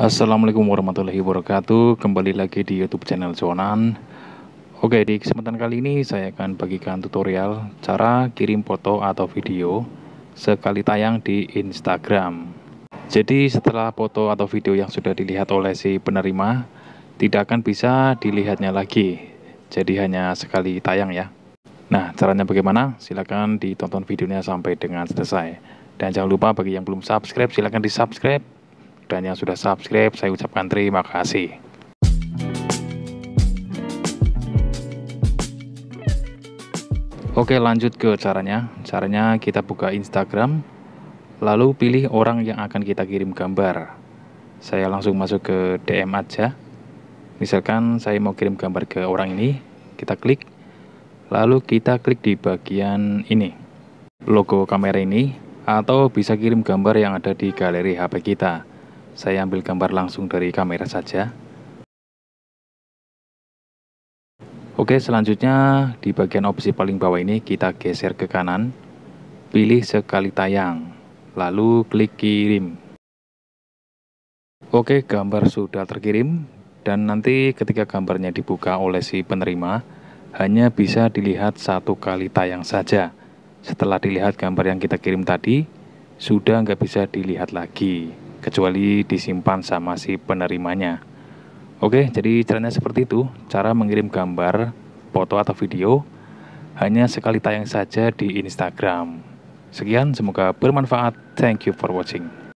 Assalamualaikum warahmatullahi wabarakatuh Kembali lagi di youtube channel Zonan Oke di kesempatan kali ini saya akan bagikan tutorial Cara kirim foto atau video Sekali tayang di Instagram Jadi setelah foto atau video yang sudah dilihat oleh si penerima Tidak akan bisa dilihatnya lagi Jadi hanya sekali tayang ya Nah caranya bagaimana? Silahkan ditonton videonya sampai dengan selesai Dan jangan lupa bagi yang belum subscribe silahkan di subscribe dan yang sudah subscribe saya ucapkan terima kasih. Oke lanjut ke caranya Caranya kita buka Instagram Lalu pilih orang yang akan kita kirim gambar Saya langsung masuk ke DM aja Misalkan saya mau kirim gambar ke orang ini Kita klik Lalu kita klik di bagian ini Logo kamera ini Atau bisa kirim gambar yang ada di galeri HP kita saya ambil gambar langsung dari kamera saja. Oke, selanjutnya di bagian opsi paling bawah ini kita geser ke kanan. Pilih sekali tayang, lalu klik kirim. Oke, gambar sudah terkirim dan nanti ketika gambarnya dibuka oleh si penerima hanya bisa dilihat satu kali tayang saja. Setelah dilihat gambar yang kita kirim tadi, sudah nggak bisa dilihat lagi kecuali disimpan sama si penerimanya. Oke, jadi caranya seperti itu, cara mengirim gambar, foto atau video hanya sekali tayang saja di Instagram. Sekian, semoga bermanfaat. Thank you for watching.